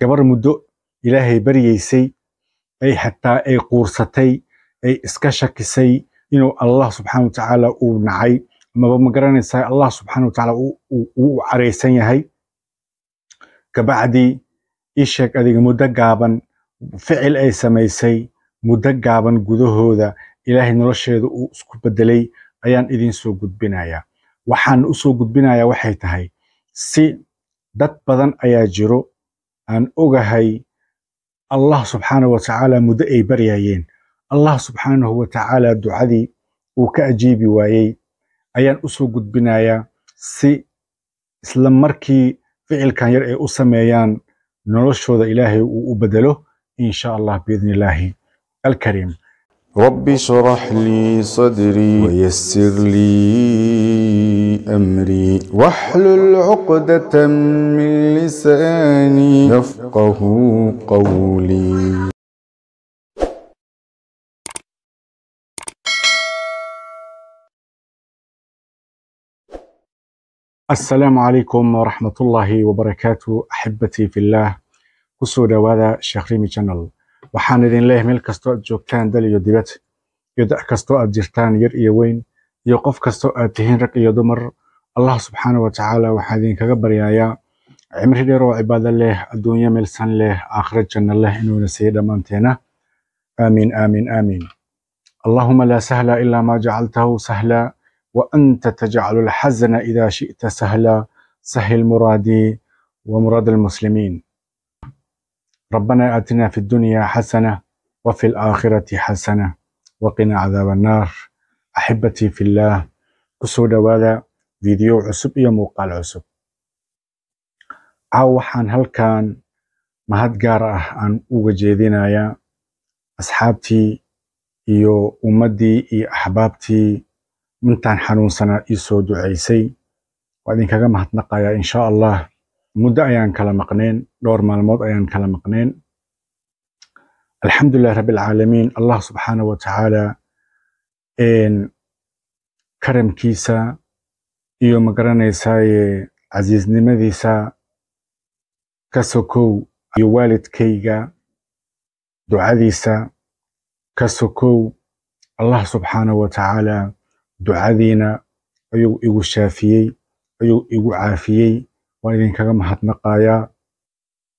gabar muddo ilaahay baryaysay ay xataa ay quursatay ay iska shakisay inuu allah subxaana watacaala uu nacay amaba ma garanaysaa allah subxaana watacaala uu caraysan yahay kabacdii ii sheeg adiga muddo gaaban ficil ay samaysay muddo gaaban gudahooda ilaahay nolosheeda uu isku bedelay ayaan idin soo gudbinayaa waxaan u gudbinayaa waxay tahay si dad badan ayaa jiro aan ogahay allah subxaanahu watacaala muddo ay baryayeen allah subxaanahu watacaala ducadii uu ka ajiibi waayey ayaan usoo gudbinayaa si isla markii ficilkan yar ay u sameeyaan noloshooda ilaahay uu u bedelo in sha allah biidni illaahi alkariim رب اشرح لي صدري ويسر لي أمري واحلل عقدة من لساني يفقه قولي السلام عليكم ورحمة الله وبركاته أحبتي في الله قصود هذا شيخ ريمي شانل waxaan idin leeyahay meel kastoo aad joogtaan dal iyo dibad iyo da' kastoo aad jirtaan yar iyo weyn iyo qof kastoo aad tihiin rag iyo dumar allah subxaana wa tacaala waxaa idinkaga baryayaa cimri dheer oo cibaado leh adduunyo milsan leh aakhiro janno leh inuuna siiya dhammaanteena aamiin aamiin aamiin allahuma laa sahla ilaa maa jacaltahu sahla وأنت تجعل الحزن إذا شئت سهلا سهل مرادي ومراد المسلمين ربنا آتنا في الدنيا حسنة وفي الآخرة حسنة وقنا عذاب النار أحبتي في الله kusoo dhawaada fiideo cusub iyo muuqaal cusub caaw waxaan halkan mahad gaar ah aan uga jeedinayaa asxaabtii iyo ummaddii iyo axbaabtii intaan xanuunsanaa ii soo ducaysay waa idinkaga mahadnaqayaa insha allah muddo ayaan kala maqnayn dhowr maalmood ayaan kala maqnayn alxamdulilah rabbilcaalamiin allah subxaana wa tacaala karamkiisa iyo magaranaysaye casiisnimadiisa ka sokow iyo waalidkayga ducadiisa ka sokow allah subxaana wa tacaala ducadiina ayuu igu shaafiyey ayuu igu caafiyey waan idinkaga mahadnaqayaa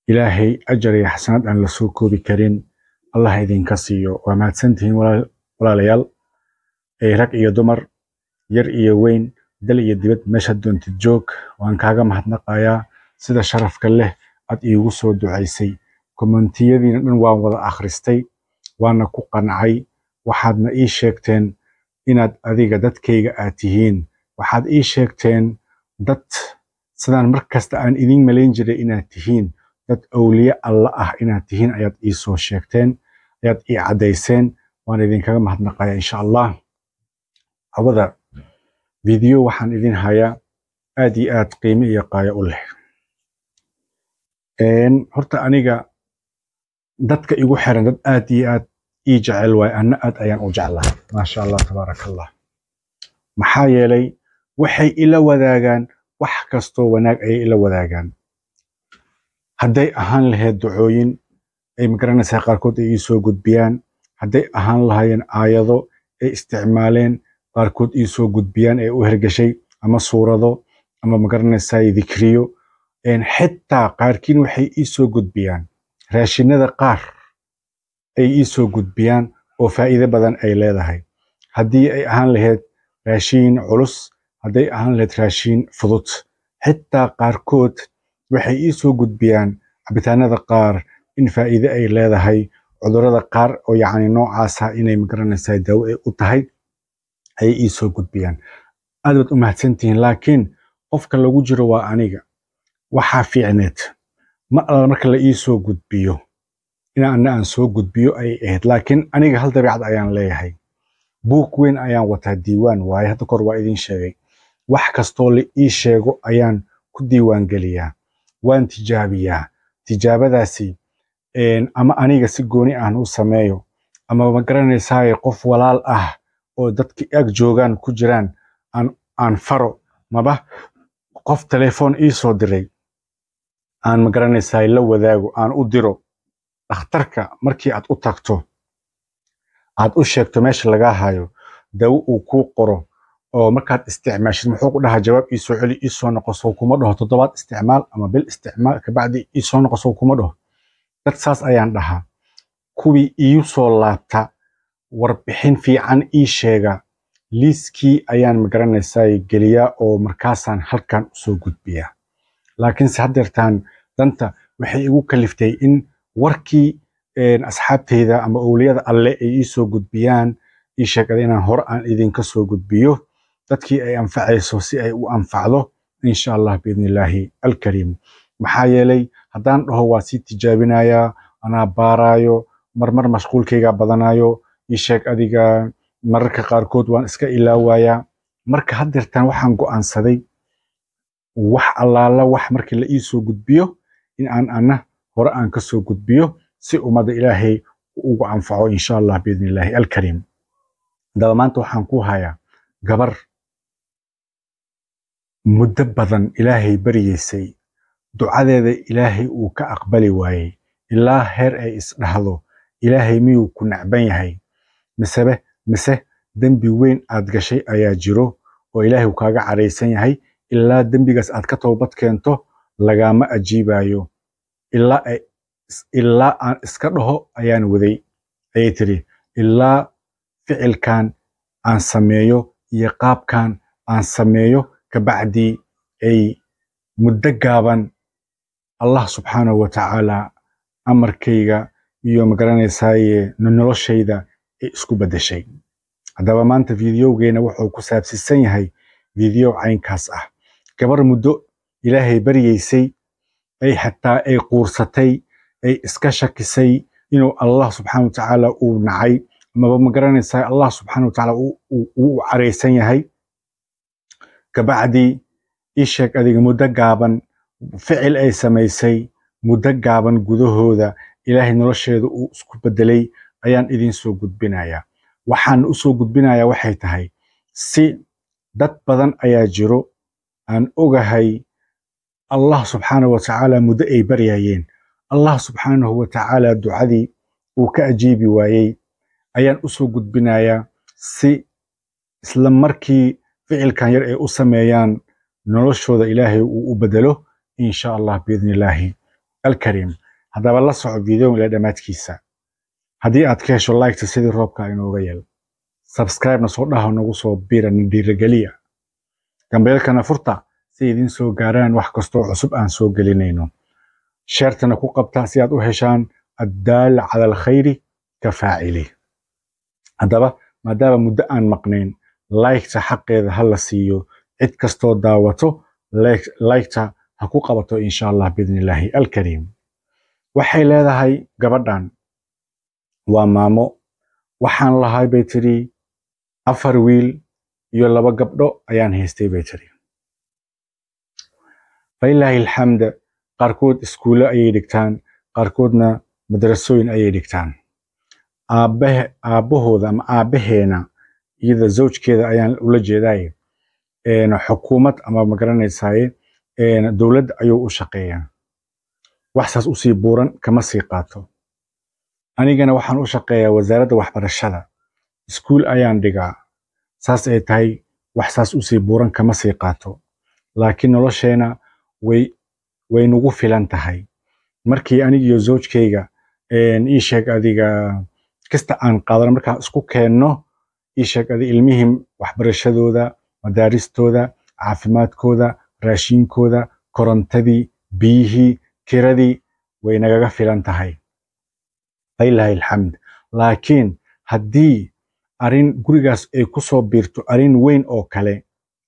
ilaahay ajar iyo xasanad aan lasoo koobi karin allah idinka siiyo waa mahadsantihiin walaalayaal rag iyo dumar yar iyo weyn dal iyo dibad meesha doonti joog waan kaaga mahadnaqayaa sida sharafka leh aad iigu soo ducaysay kommentiyadiina dhan waan wada akhristay waana ku qancay waxaadna ii sheegteen inaad adiga dadkayga aad tihiin waxaad ii sheegteen dad sidaan markasta aan idin malayn jiray inaad tihiin dad awliye alla ah inaad tihiin ayaad ii soo sheegteen ayaad ii caddayseen waan idinkaga mahadnaqaya insha allah abada fideyo waxaan idin hayaa aad iyo aad qiimo iyo qaayo u leh horta aniga dadka igu xiran dad aad iyo aad ii jecel waaye anna aad ayaan u jeclahay maasha allah tabaaraka maxaa yeelay waxay ila wadaagaan wax kastoo wanaag ayay ila wadaagaan hadday ahaan lahayd ducooyin ay magaranaysaa qaarkood ay iisoo gudbiyaan hadday ahaan lahaayeen aayado ay isticmaaleen qaarkood iisoo gudbiyaan ee u hergashay ama suurado ama magaranaysaa dikriyo xitaa qaarkiin waxay iisoo gudbiyaan raashinada qaar ay iisoo gudbiyaan oo faa'iido badan ay leedahay haddii ay ahaan lahayd raashiin culus hadday ahaan lahayd raashiin fudud xitaa qaarkood waxay ii soo gudbiyaan cabitaanada qaar in faa'iide ay leedahay cudurrada qaar oo yacni noocaasa ah inay magaranaysaa daawo ay u tahay ayay ii soo gudbiyaan aad baad u mahadsantihiin laakiin qofka lagu jiro waa aniga waxaa fiicneed ma alla marka la ii soo gudbiyo inana aan soo gudbiyo ayay ahayd laakiin aniga hal dabiicad ayaan leeyahay buug weyn ayaan wataa diiwaan waaye hadda kor waa idiin sheegay wax kastoo la ii sheego ayaan ku diiwaangeliyaa waan tijaabiyaa tijaabadaasi ama aniga si gooni aan u sameeyo ama ma garanaysaaye qof walaal ah oo dadki ag joogaan ku jiraan aan faro maba qof telefoon ii soo diray aan ma garanaysaay la wadaago aan u diro dhakhtarka markii aad u tagto aad u sheegto meesha lagaa hayo dawo uu kuu qoro oo markaad isticmaashid muxuu ku dhahaa jawaab iisoo celi iisoo noqoso kuma dhaho toddobaad isticmaal ama bil isticmaal kabacdi iisoo noqoso kuma dhaho dad saas ayaan dhahaa kuwii iiu soo laabta warbixin fiican ii sheega liiskii ayaan magaranaysaa geliyaa oo markaasaan halkan usoo gudbiyaa laakiinse haddeertaan danta waxay igu kaliftay in warkii asxaabteyda ama owliyada alle ay iisoo gudbiyaan ii sheegada inaan hore aan idinka soo gudbiyo dadkii ay anfacayso si ay u anfacdo insha allah biidnillaahi alkariim maxaa yeelay haddaan dhaho waa sii tijaabinayaa anaa baaraayo marmar mashquulkaygaa badanaayo isheeg adiga mararka qaarkood waan iska ilaawayaa marka haddeertaan waxaan go'aansaday wax allaala wax markii la ii soo gudbiyo in aan ana hore aan ka soo gudbiyo si ummadda ilaahay ugu anfaco insha allah biidnillaahi alkariim daba maanta waxaan ku hayaa gabar muddo badan ilaahay baryaysay ducadeeda ilaahay uu ka aqbali waayey ilaa heer ay isdhahdo ilaahay miyuu ku nacban yahay misebe mise dembi weyn aad gashay ayaa jiro oo ilaahay uu kaaga caraysan yahay ilaa dembigaas aad ka toobad keento lagaama ajiibayo ilaa aan iska dhaho ayaan waday ayay tiri ilaa ficilkan aan sameeyo iyo qaabkan aan sameeyo kabacdi ay muddo gaaban allah subxaanahu wa tacaala amarkayga iyo magaranaysaaye noloshayda ay isku beddeshay haddaba maanta videogeena wuxuu ku saabsiisan yahay video caynkaas ah gabar muddo ilaahay baryaysay ay xataa ay quursatay ay iska shakisay inuu allah subxaanah watacaala uu nacay amaba magaranaysaa allah subxana wa tacaala uu caraysan yahay kabacdii ii sheeg adiga muddo gaaban ficil ay samaysay muddo gaaban gudahooda ilaahay nolosheeda uu isku bedelay ayaan idin soo gudbinayaa waxaan u soo gudbinayaa waxay tahay si dad badan ayaa jiro aan ogahay allah subxaanahu wa tacaala muddo ay baryayeen allah subxaanahu wa tacaala ducadii uu ka ajiibi waayey ayaan usoo gudbinayaa si isla markii ficilkan yar ay u sameeyaan noloshooda ilaahay uu u bedelo insha allah biidni illaahi alkariim haddaba la soco videoon ilaa dhammaadkiisa haddii aad ka hesho liketa sidii roobka inooga yeel sabscribena soo dhaha nagu soo biira na dhiirageliya gambeelkana furta si idin soo gaaraan wax kastoo cusub aan soo gelinayno sheertana ku qabta si aad u heshaan addaal cala alkhayri ka faacili haddaba maadaama muddo aan maqnayn laygta xaqeeda ha la siiyo cid kastoo daawato laygta ha ku qabato insha allah biidnillaahi alkariim waxay leedahay gabadhan waa maamo waxaan lahay bay tidhi afar wiil iyo laba gabdho ayaan haystay bay tidhi falilaahi alxamda qaarkood iskuulle ayay dhigtaan qaarkoodna madrasooyin ayay dhigtaan aabahooda ama aabbaheena iyada zawjkeeda ayaan ula jeedaay xukuumad ama magaranaysaay dowladd ayuu u shaqeeyaa wax saas usii buuran kama sii qaato anigana waxaan u shaqeeyaa wasaaradda waxbarashada iskuul ayaan dhigaa saas ay tahay wax saas usii buuran kama sii qaato laakiin nolosheena way way nagu filan tahay markii anigiyo zawjkayga ii sheeg adiga kasta aan qaadana markaa isku keenno ii sheeg ilmihim waxbarashadooda madaaristooda caafimaadkooda raashiinkooda korontadii biyihii kiradii way nagaga filan tahay falilaahi alxamd laakiin haddii arrin gurigaas ay ku soo biirto arrin weyn oo kale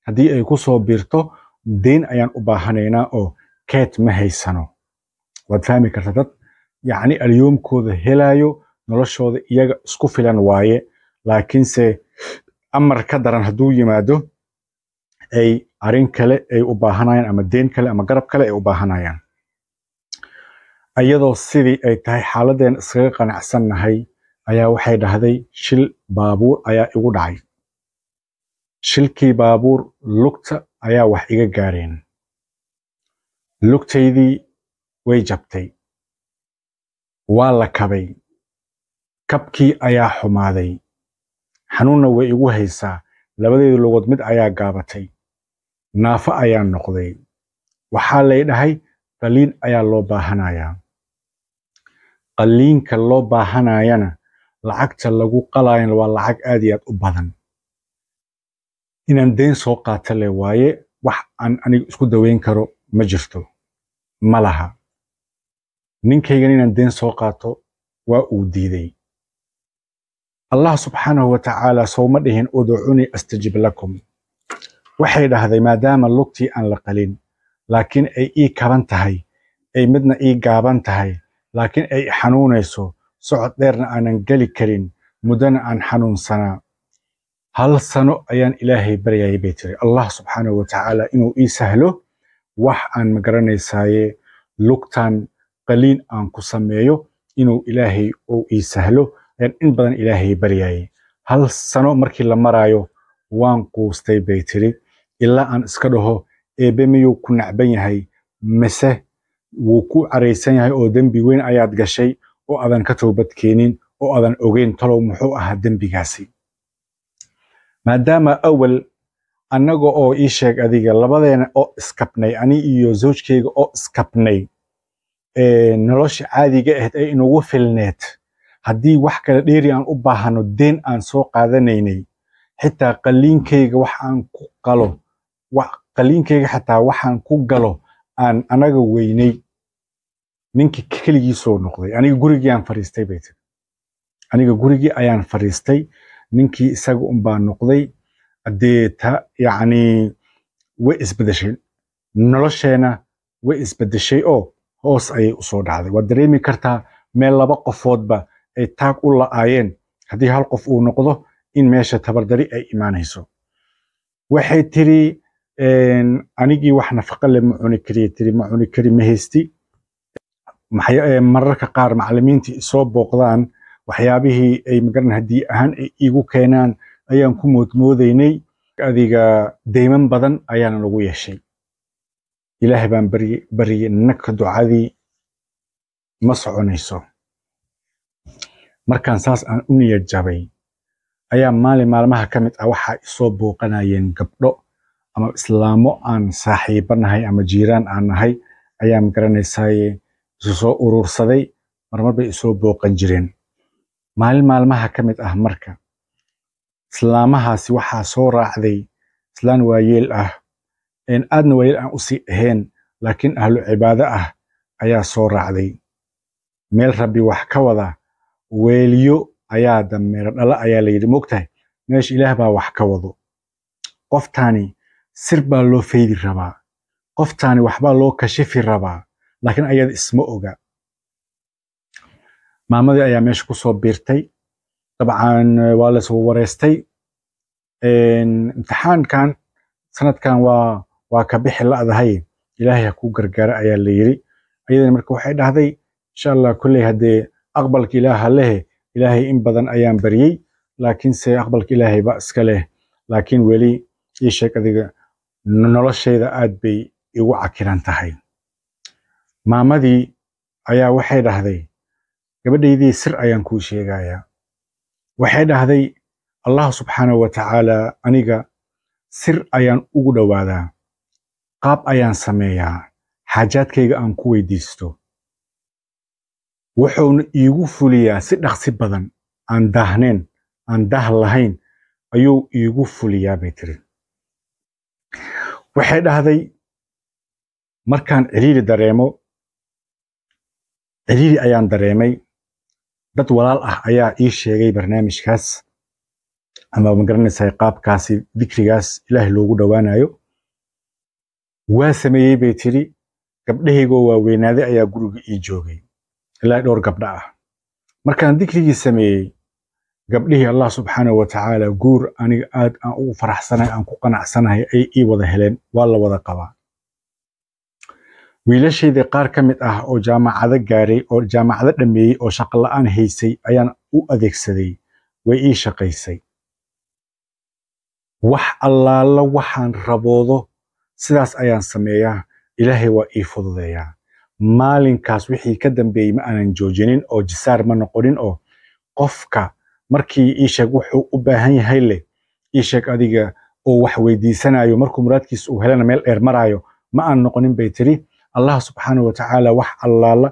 haddii ay ku soo biirto deyn ayaan u baahanaynaa oo keet ma haysano waad fahmi karta dad yacni alyoomkooda helaayo noloshooda iyaga isku filan waaye laakiinse amar ka daran hadduu yimaado ay arin kale ay u baahanayaan ama deen kale ama garab kale ay u baahanayaan ayadoo sidii ay tahay xaaladeen iskaga qanacsannahay ayaa waxay dhahday shil baabuur ayaa igu dhacay shilkii baabuur lugta ayaa wax iga gaareen lugtaydii way jabtay waa la kabay kabkii ayaa xumaaday xanuunna way igu haysaa labadeedi lugood mid ayaa gaabatay naafo ayaa noqday waxaa lay dhahay qalliin ayaa loo baahanayaa qalliinka loo baahanayana lacagta lagu qalayan waa lacag aad iyo aad u badan inaan deen soo qaato leh waaye wax aan aniga isku daweyn karo ma jirto ma laha ninkaygana inaan deen soo qaato waa uu diiday allah subxaanahu wa tacaala sowma dhihin uducunii astajib lakum waxay dhahday maadaama lugtii aan la qalin laakiin ay ii kaban tahay ay midna ii gaaban tahay laakiin ay xanuunayso socod dheerna aanan geli karin muddana aan xanuunsanaa hal sano ayaan ilaahay baryayay bay tiri allah subxaanahu wa tacaala inuu ii sahlo wax aan magaranaysaaye lugtan qaliin aan ku sameeyo inuu ilaahay uu ii sahlo in badan ilaahay baryayay hal sano markii la maraayo waan quustay bay tiri ilaa aan iska dhaho eebe miyuu ku nacban yahay mise wuu ku caraysan yahay oo dembi weyn ayaad gashay oo adan ka toobad keenin oo adan ogeyn talow muxuu ahaa dembigaasi maadaama awel annaga oo ii sheeg adiga labadeena oo iskabnay ani iyo zawjkayga oo iskabnay nolosha caadiga ahayd ay inugu filneed haddii wax kale dheeri aan u baahano deen aan soo qaadanaynay xitaa qaliinkayga wax aan ku qalo qaliinkayga xataa waxaan ku galo aan anaga weynay ninki keligii soo noqday aniga gurigii aan fariistay bay tiri aniga gurigii ayaan fariistay ninkii isaga unbaa noqday dee ta yacni way isbedeshay nolosheena way isbedeshay oo hoos ayay usoo dhacday waad dareemi kartaa meel laba qofoodba ay taag u la'aayeen haddii hal qof uu noqdo in meesha tabardari ay imaanayso waxay tiri anigii wax nafaqa le ma cuni kariy tiri ma cuni kari ma haysti mararka qaar macalimiintii isoo booqdaan waxyaabihii ay magaran haddii ahaan ay iigu keenaan ayaan ku moodmoodaynay adiga deyman badan ayaana lagu yeeshay ilaahay baan barye naka ducadii ma soconayso markaan saas aan u niyad jabay ayaa maalin maalmaha ka mid ah waxaa isoo booqanayeen gabdho ama islaamo aan saaxiibo nahay ama jiiraan aan nahay ayaa magaranaysaay isu soo urursaday marmar bay isoo booqan jireen maalin maalmaha ka mid ah marka islaamahaasi waxaa soo raacday islaan waayeel ah een aadna waayeel aan usii ahayn laakiin ahlu cibaado ah ayaa soo raacday meel rabbi wax ka wada weeliyo ayaa dameero dhalo ayaa layidhi mogtahay meesha ilaah baa wax ka wado qoftaani sir baa loo faydi rabaa qoftaani waxbaa loo kashifi rabaa laakiin ayada isma oga maamadii ayaa meesha kusoo biirtay dabcan eh, waa layswa wareystay imtixaankan sanadkan waa waa ka bixi la'dahay ilaahay ha ku gargaara ayaa la ayadana marka waxay dhahday insha allah kolley haddee aqbalka ilaaha lehe ilaahay in badan ayaan baryey laakiinse aqbalka ilaahay baa iska leh laakiin weli ii sheeg adiga noloshayda aad bay igu cakiran tahay maamadii ayaa waxay dhahday gabadhaydii sir ayaan kuu sheegayaa waxay dhahday allah subxaanahu wa tacaalaa aniga sir ayaan ugu dhowaadaa qaab ayaan sameeyaa xaajaadkayga aan ku weydiisto wuxuuna iigu fuliyaa si dhaqsi badan aan daahneen aan daah lahayn ayuu iigu fuliyaa bay tiri waxay dhahday markaan ciriiri dareemo ciriiri ayaan dareemay dad walaal ah ayaa ii sheegay barnaamijkaas ama magaranaysaa qaabkaasi dikrigaas ilaahay loogu dhowaanayo waa sameeyey bay tiri gabdhahaygoo waaweynaaday ayaa guriga ii joogay ilaa dhowr gabdha ah markaan dikrigii sameeyey gabdhihii allah subxaanahu wa tacaala guur aniga aad aan ugu faraxsanahay aan ku qanacsanahay ay ii wada heleen waa la wada qabaa wiilashaydii qaar ka mid ah oo jaamacado gaaray oo jaamacado dhammeeyey oo shaqo la haysay ayaan u adeegsaday way ii shaqaysay wax allaala waxaan raboodo sidaas ayaan sameeyaa ilaahay waa ii fududeeyaa maalinkaas wixii ka dambeeyey ma aanan joojinin oo jisaar ma noqonin oo qofka markii iisheeg wuxuu u baahan yahay leh iisheeg adiga uu wax weydiisanayo markuu muraadkiisa uu helana meel dheer maraayo ma aan noqonin bay tiri allah subxaana watacaala wax allaala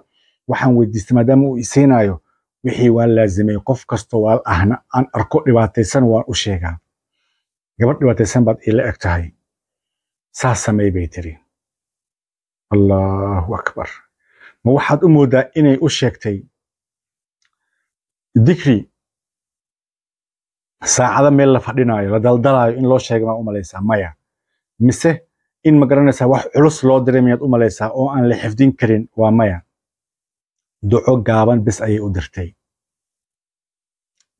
waxaan weydiistay maadaama uu isiinayo wixii waa laazimay qof kastoo waa ahna aan arko dhibaataysan waan u sheegaa gabadh dhibaataysan baad iila eg saas samey bay tiri allahu akbar ma waxaad u moodaa inay u sheegtay dikri saacada meel la fadhinaayo la daldalaayo in loo sheega maad u malaysaa maya mise in ma garanaysaa wax culus loo diray miyaad u malaysaa oo aan la xifdin karin waa maya duco gaaban bis ayay u dirtay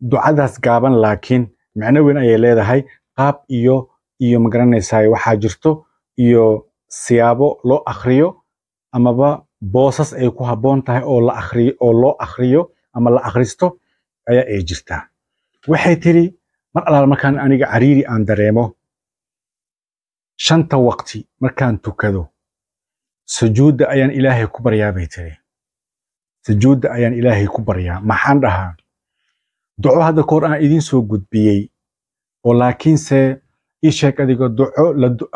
ducadaas gaaban laakiin macno weyn ayay leedahay qaab iyo iyo ma garanaysaa waxaa jirto iyo siyaabo loo akhriyo amaba boosas ay ku habboon tahay oo la akhriyo oo loo akhriyo ama la akhristo ayaa ay jirtaa waxay tiri mar alaal markaan aniga cariiri aan dareemo shanta waqti markaan tukado sujuudda ayaan ilaahay ku baryaa bay tiri sujuudda ayaan ilaahay ku baryaa maxaan dhahaa duco hadda koor aan idiin soo gudbiyey oo laakiinse ii sheeg adigoo duco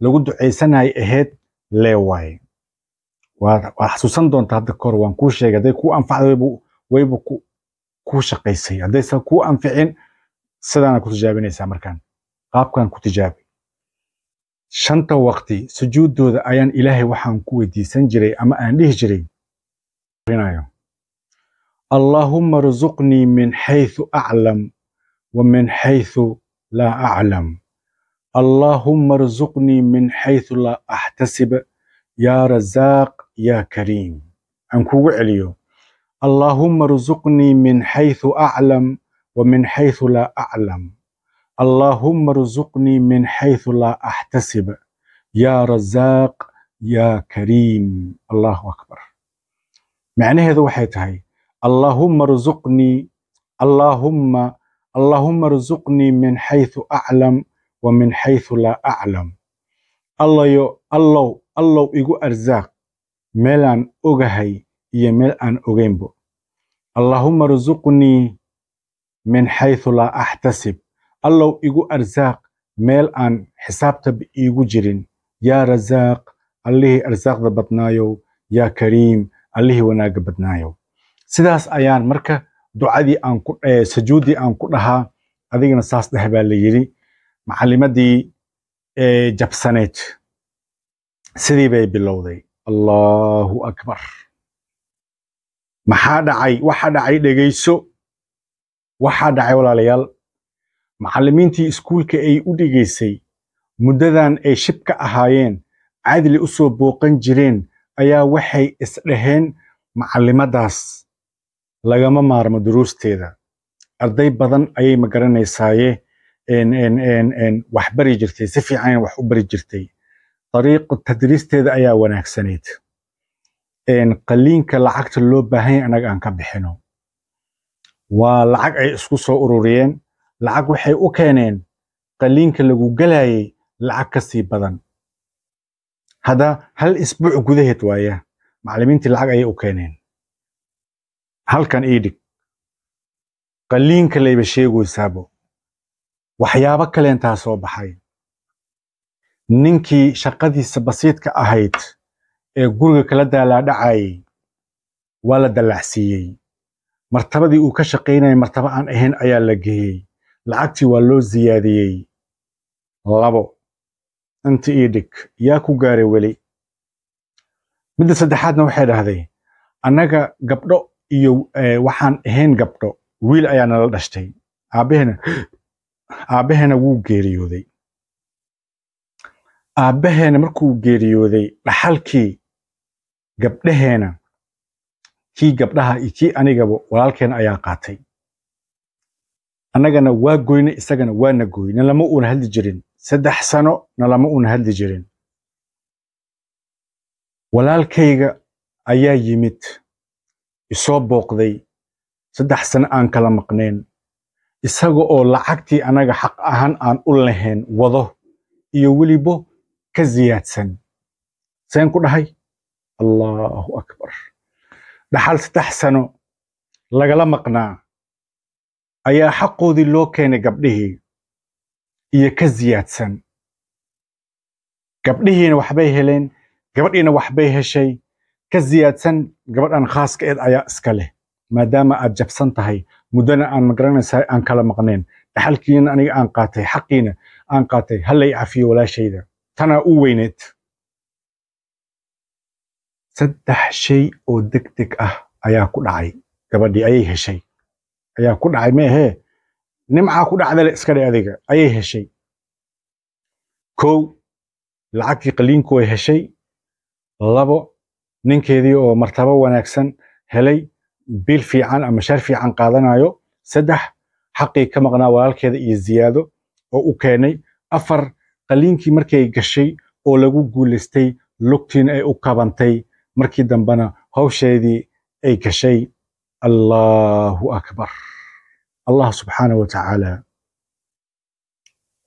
lagu ducaysanayay ahayd leewaay waa xasuusan doonta hadda kor waan kuu sheegay hadday kuu anfacda wayba kuu shaqaysay haddaysan kuu anficin sidaana ku tijaabinaysaa markaan qaabkan ku tijaabi shanta waqti sujuuddooda ayaan ilaahay waxaan ku weydiisan jiray ama aan dhihi jiray allaahumma rusuqnii min xaythu aclam wa min xaythu laa aclam اللهم ارزقني من حيث لا أحتسب يا رزاق يا كريم أنكو عليو اللهم ارزقني من حيث أعلم ومن حيث لا أعلم اللهم ارزقني من حيث لا أحتسب يا رزاق يا كريم الله أكبر معناها هاي اللهم ارزقني اللهم اللهم ارزقني من حيث أعلم wa min xaysu laa aclam allayo allow allow igu arsaaq meel aan ogahay iyo meel aan ogeynbo allaahumma arsuqnii min xaytu laa axtasib allow igu arsaaq meel aan xisaabtaba iigu jirin yaa rasaaq allihii arsaaqda badnaayow yaa kariim allihii wanaagga badnaayow sidaas ayaan marka ducadii aan ku eh, sajuuddii aan ku dhahaa adigana saas dheh baa la yidhi macallimadii jabsaneed sidii bay bilowday allahu akbar maxaa dhacay waxaa dhacay dhegayso waxaa dhacay walaalayaal macallimiintii iskuulka ay u dhigaysay muddadan ay shibka ahaayeen cadli u soo booqan jireen ayaa waxay isdhaheen macallimadaas lagama maarmo duruusteeda arday badan ayay ma garanaysaaye wax bari jirtay si fiican wax u bari jirtay dariiqa tadriisteeda ayaa wanaagsanayd qaliinka lacagta loo baahanya anaga aan ka bixino waa lacag ay isku soo ururiyeen lacag waxay u keeneen qaliinka lagu galayay lacag ka sii badan hadda hal isbuuc gudaheed waaya macalimiintii lacag ayay u keeneen halkan iidhig qaliinka layba sheegaysaabo waxyaabo kale soo baxay ninkii shaqadiisa basiidka ahayd ee guriga kala daalaa daalaadhacayay waa la dallacsiiyey martabadii uu ka shaqaynayay martabo aan ahayn ayaa la geeyey lacagtii waa loo ziyaadiyey labo inta ii dhig yaa ku gaaray weli midda saddexaadna waxay dhahday annaga gabdho iyo waxaan ahayn gabdho wiil ayaa nala dhashtay aabbahena aabbaheena wuu geeriyooday aabbaheena markuu geeriyooday dhaxalkii gabdhaheena kii gabdhaha iyo kii anigaba walaalkeena ayaa qaatay annagana waa goyne isagana waana gooy na lama uuna hadli jirin saddex sano na lama uuna hadli jirin walaalkayga ayaa yimid isoo booqday saddex sano aan kala maqnayn isaga oo lacagtii anaga xaq ahaan aan u lahayn wado iyo welibo ka ziyaadsan seen ku dhahay allahu akbar dhaxal saddex sano lagala maqnaa ayaa xaqoodii loo keenay gabdhihii iyo ka ziyaadsan gabdhihiina waxbay heleen gabadhiina waxbay heshay ka ziyaadsan gabadhan khaaska eed ayaa iska leh maadaama aad jabsan tahay muddana aan magaranaysa aan kala maqneyn dhaxalkiina aniga aan qaatay xaqiina aan qaatay hallay cafiyo walaashayda tanaa u weyneed saddex shay oo deg deg ah ayaa ku dhacay gabadhii ayay heshay ayaa ku dhacay meehee nimcaa ku dhacdale iska dhe adiga ayay heshay kow lacagtii qaliinku way heshay labo ninkeedii oo martabo wanaagsan helay bil fiican ama shaar fiican qaadanayo saddex xaqii ka maqnaa walaalkeeda iyo ziyaado oo u keenay afar qaliinkii markay gashay oo lagu guulaystay lugtiin ay u kabantay markii dambena hawsheedii ay gashay allahu akbar allah subxaana wa tacaala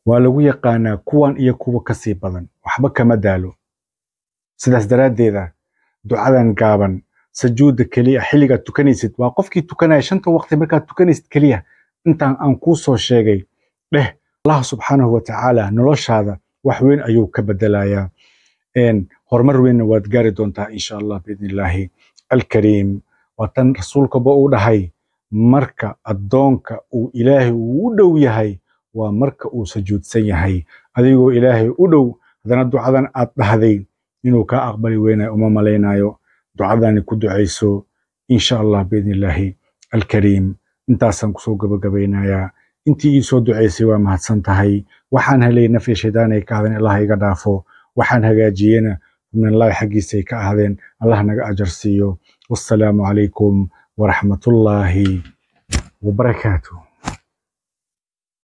waa lagu yaqaanaa kuwan iyo kuwa ka sii badan waxba kama daalo sidaas daraaddeeda ducadan gaaban sajuudda keliya xilligaad tukanaysid waa qofkii tukanaya shanta waqti markaad tukanaysid keliya intaan aan kuu soo sheegay dheh allah subxaanahu watacaala noloshaada wax weyn ayuu ka bedelayaa horumar weynna waad gaari doontaa insha allah biidni alkariim waa tan rasuulkaba uu dhahay marka addoonka uu ilaahay uu dhow yahay waa marka uu sajuudsan yahay adigoo ilaahay u dhow haddana ducadan aad dhahday inuu kaa aqbali weynaayo uma malaynayo ducadaani ku ducayso insha allah biidni illaahi alkariim intaasaan kusoo gabagabaynayaa intii ii soo ducaysay waa mahadsan tahay waxaan helay nafya shaydaan ay ka ahdeen allah iga dhaafo waxaan hagaajiyena midnallaahi xaggiisa ay ka ahdeen allah naga ajar siiyo wassalaamu calaykum waraxmatullaahi wabarakaatuh